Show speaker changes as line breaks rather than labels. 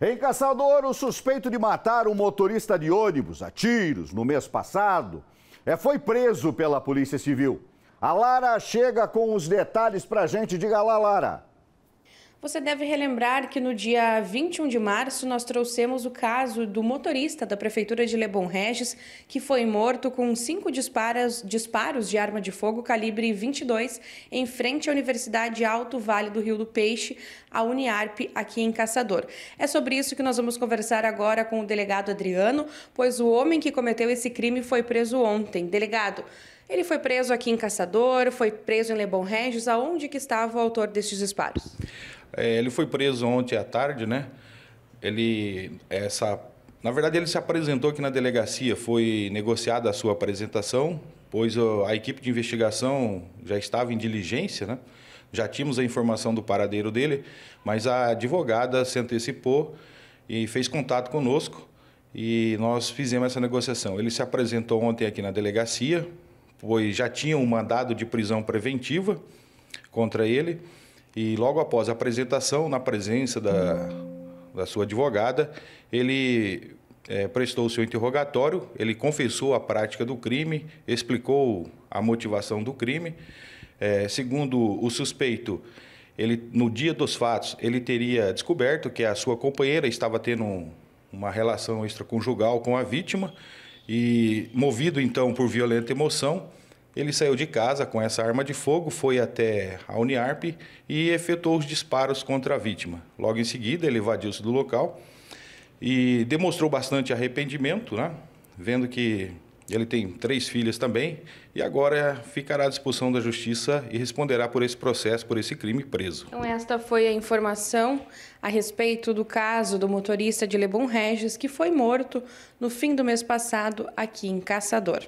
Em Caçador, o suspeito de matar um motorista de ônibus a tiros no mês passado é, foi preso pela Polícia Civil. A Lara chega com os detalhes pra gente. Diga lá, Lara.
Você deve relembrar que no dia 21 de março nós trouxemos o caso do motorista da Prefeitura de Lebon Regis, que foi morto com cinco disparos, disparos de arma de fogo calibre 22 em frente à Universidade Alto Vale do Rio do Peixe, a Uniarp, aqui em Caçador. É sobre isso que nós vamos conversar agora com o delegado Adriano, pois o homem que cometeu esse crime foi preso ontem. Delegado, ele foi preso aqui em Caçador, foi preso em Lebon Regis. Aonde que estava o autor destes disparos?
É, ele foi preso ontem à tarde, né? Ele, essa, na verdade, ele se apresentou aqui na delegacia, foi negociada a sua apresentação, pois a equipe de investigação já estava em diligência, né? Já tínhamos a informação do paradeiro dele, mas a advogada se antecipou e fez contato conosco e nós fizemos essa negociação. Ele se apresentou ontem aqui na delegacia, pois já tinha um mandado de prisão preventiva contra ele. E logo após a apresentação, na presença da, da sua advogada, ele é, prestou o seu interrogatório, ele confessou a prática do crime, explicou a motivação do crime. É, segundo o suspeito, ele, no dia dos fatos, ele teria descoberto que a sua companheira estava tendo uma relação extraconjugal com a vítima e, movido então por violenta emoção, ele saiu de casa com essa arma de fogo, foi até a Uniarp e efetuou os disparos contra a vítima. Logo em seguida, ele evadiu-se do local e demonstrou bastante arrependimento, né? vendo que ele tem três filhas também e agora ficará à disposição da justiça e responderá por esse processo, por esse crime preso. Então
esta foi a informação a respeito do caso do motorista de Lebon Regis que foi morto no fim do mês passado aqui em Caçador.